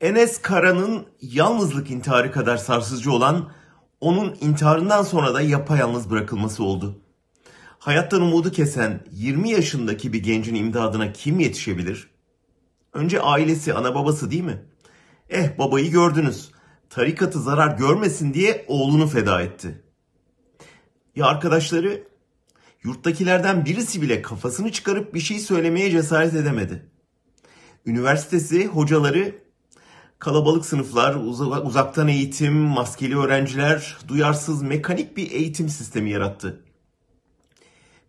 Enes Kara'nın yalnızlık intiharı kadar sarsıcı olan onun intiharından sonra da yapayalnız bırakılması oldu. Hayattan umudu kesen 20 yaşındaki bir gencin imdadına kim yetişebilir? Önce ailesi, ana babası değil mi? Eh babayı gördünüz. Tarikatı zarar görmesin diye oğlunu feda etti. Ya arkadaşları? Yurttakilerden birisi bile kafasını çıkarıp bir şey söylemeye cesaret edemedi. Üniversitesi, hocaları Kalabalık sınıflar, uzaktan eğitim, maskeli öğrenciler duyarsız mekanik bir eğitim sistemi yarattı.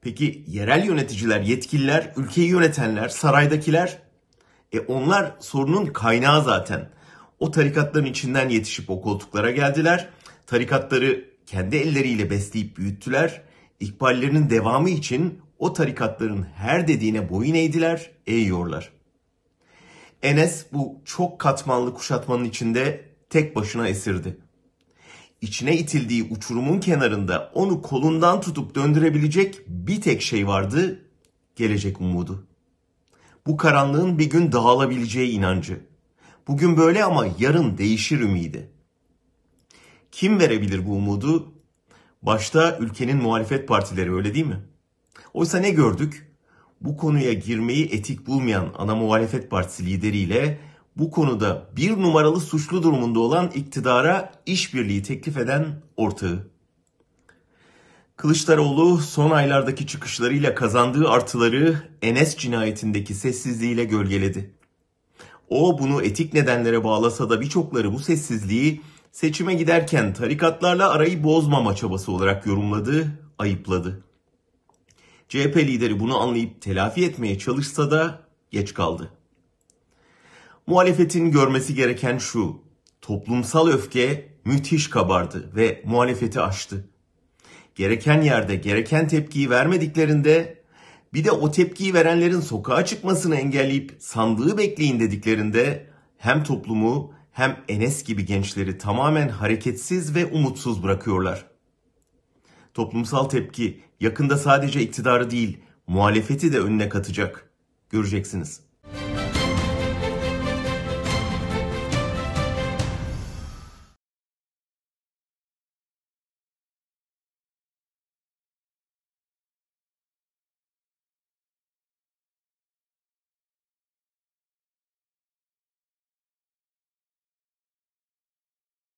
Peki yerel yöneticiler, yetkililer, ülkeyi yönetenler, saraydakiler? E onlar sorunun kaynağı zaten. O tarikatların içinden yetişip o koltuklara geldiler. Tarikatları kendi elleriyle besleyip büyüttüler. İkballerinin devamı için o tarikatların her dediğine boyun eğdiler, eğiyorlar. Enes bu çok katmanlı kuşatmanın içinde tek başına esirdi. İçine itildiği uçurumun kenarında onu kolundan tutup döndürebilecek bir tek şey vardı, gelecek umudu. Bu karanlığın bir gün dağılabileceği inancı. Bugün böyle ama yarın değişir ümidi. Kim verebilir bu umudu? Başta ülkenin muhalefet partileri öyle değil mi? Oysa ne gördük? bu konuya girmeyi etik bulmayan ana muhalefet partisi lideriyle bu konuda bir numaralı suçlu durumunda olan iktidara işbirliği teklif eden ortağı. Kılıçdaroğlu son aylardaki çıkışlarıyla kazandığı artıları Enes cinayetindeki sessizliğiyle gölgeledi. O bunu etik nedenlere bağlasa da birçokları bu sessizliği seçime giderken tarikatlarla arayı bozmama çabası olarak yorumladı, ayıpladı. CHP lideri bunu anlayıp telafi etmeye çalışsa da geç kaldı. Muhalefetin görmesi gereken şu. Toplumsal öfke müthiş kabardı ve muhalefeti aştı. Gereken yerde gereken tepkiyi vermediklerinde bir de o tepkiyi verenlerin sokağa çıkmasını engelleyip sandığı bekleyin dediklerinde hem toplumu hem Enes gibi gençleri tamamen hareketsiz ve umutsuz bırakıyorlar. Toplumsal tepki yakında sadece iktidarı değil, muhalefeti de önüne katacak. Göreceksiniz.